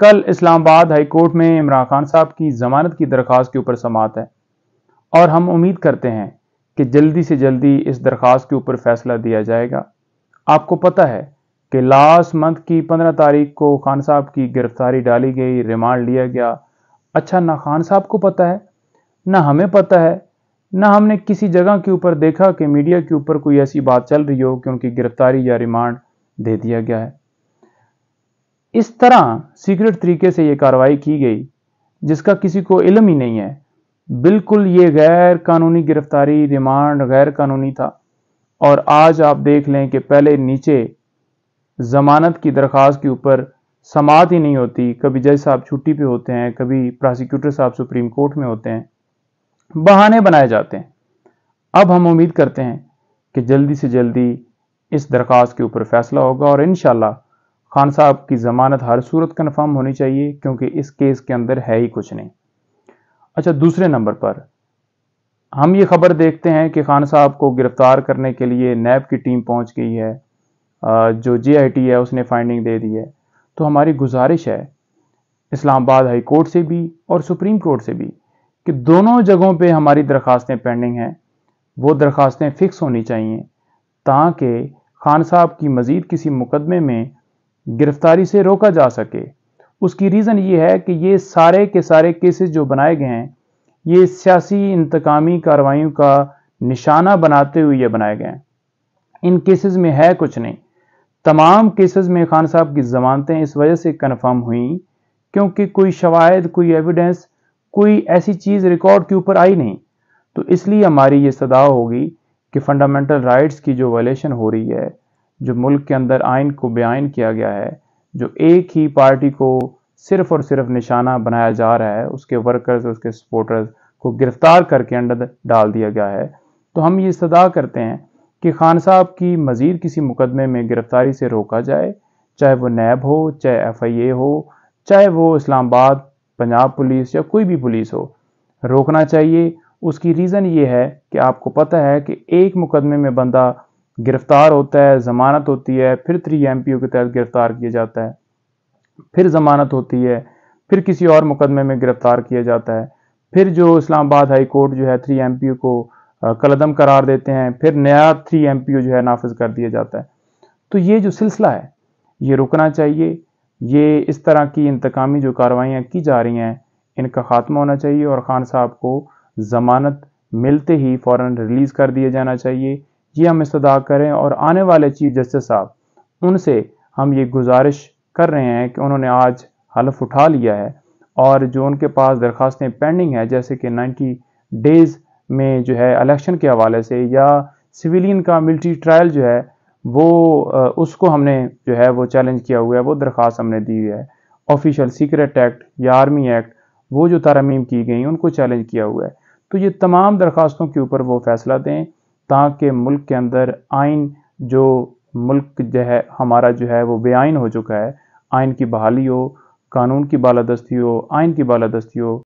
कल इस्लामाबाद हाईकोर्ट में इमरान खान साहब की जमानत की दरख्वास्त के ऊपर समात है और हम उम्मीद करते हैं कि जल्दी से जल्दी इस दरख्वास्त के ऊपर फैसला दिया जाएगा आपको पता है कि लास्ट मंथ की पंद्रह तारीख को खान साहब की गिरफ्तारी डाली गई रिमांड लिया गया अच्छा ना खान साहब को पता है ना हमें पता है ना हमने किसी जगह के ऊपर देखा कि मीडिया के ऊपर कोई ऐसी बात चल रही हो कि उनकी गिरफ्तारी या रिमांड दे दिया गया है इस तरह सीक्रेट तरीके से यह कार्रवाई की गई जिसका किसी को इलम ही नहीं है बिल्कुल ये गैर कानूनी गिरफ्तारी रिमांड गैर कानूनी था और आज आप देख लें कि पहले नीचे जमानत की दरख्वास्त के ऊपर समात ही नहीं होती कभी जज साहब छुट्टी पे होते हैं कभी प्रोसिक्यूटर साहब सुप्रीम कोर्ट में होते हैं बहाने बनाए जाते हैं अब हम उम्मीद करते हैं कि जल्दी से जल्दी इस दरख्वास्त के ऊपर फैसला होगा और इन खान साहब की ज़मानत हर सूरत कन्फर्म होनी चाहिए क्योंकि इस केस के अंदर है ही कुछ नहीं अच्छा दूसरे नंबर पर हम ये खबर देखते हैं कि खान साहब को गिरफ्तार करने के लिए नैब की टीम पहुंच गई है जो जीआईटी है उसने फाइंडिंग दे दी है तो हमारी गुजारिश है इस्लामाबाद हाई कोर्ट से भी और सुप्रीम कोर्ट से भी कि दोनों जगहों पे हमारी दरखास्तें पेंडिंग हैं वो दरखास्तें फ़िक्स होनी चाहिए ताकि खान साहब की मज़ीद किसी मुकदमे में गिरफ्तारी से रोका जा सके उसकी रीज़न ये है कि ये सारे के सारे केसेस जो बनाए गए हैं ये सियासी इंतकामी कार्रवाई का निशाना बनाते हुए ये बनाए गए हैं इन केसेस में है कुछ नहीं तमाम केसेस में खान साहब की जमानतें इस वजह से कन्फर्म हुई क्योंकि कोई शवायद कोई एविडेंस कोई ऐसी चीज़ रिकॉर्ड के ऊपर आई नहीं तो इसलिए हमारी ये सदा होगी कि फंडामेंटल राइट्स की जो वायलेशन हो रही है जो मुल्क के अंदर आइन को बेआन किया गया है जो एक ही पार्टी को सिर्फ और सिर्फ निशाना बनाया जा रहा है उसके वर्कर्स उसके सपोर्टर्स को गिरफ्तार करके अंडर डाल दिया गया है तो हम ये सदा करते हैं कि खान साहब की मज़ीद किसी मुकदमे में गिरफ़्तारी से रोका जाए चाहे वो नैब हो चाहे एफआईए हो चाहे वो इस्लामाबाद पंजाब पुलिस या कोई भी पुलिस हो रोकना चाहिए उसकी रीज़न ये है कि आपको पता है कि एक मुकदमे में बंदा गिरफ्तार होता है ज़मानत होती है फिर थ्री एम के तहत गिरफ्तार किया जाता है फिर ज़मानत होती है फिर किसी और मुकदमे में गिरफ्तार किया जाता है फिर जो इस्लामाबाद हाई कोर्ट जो है थ्री एम को कलदम करार देते हैं फिर नया थ्री एम जो है नाफज कर दिया जाता है तो ये जो सिलसिला है ये रुकना चाहिए ये इस तरह की इंतकामी जो कार्रवाइयाँ की जा रही हैं इनका खात्मा होना चाहिए और ख़ान साहब को ज़मानत मिलते ही फ़ौर रिलीज़ कर दिया जाना चाहिए ये हम इस करें और आने वाले चीफ जस्टिस साहब उनसे हम ये गुजारिश कर रहे हैं कि उन्होंने आज हलफ उठा लिया है और जो उनके पास दरख्वास्तें पेंडिंग है जैसे कि 90 डेज़ में जो है इलेक्शन के हवाले से या सिविलियन का मिलिट्री ट्रायल जो है वो उसको हमने जो है वो चैलेंज किया हुआ है वो दरख्वास्त हमने दी हुई है ऑफिशियल सीक्रेट एक्ट या आर्मी एक्ट वो जो तरमीम की गई उनको चैलेंज किया हुआ है तो ये तमाम दरख्वास्तों के ऊपर वो फैसला दें ताकि मुल्क के अंदर आइन जो मुल्क जो है हमारा जो है वो बेआन हो चुका है आइन की बहाली हो कानून की बालादस्ती हो आइन की बालादस्ती हो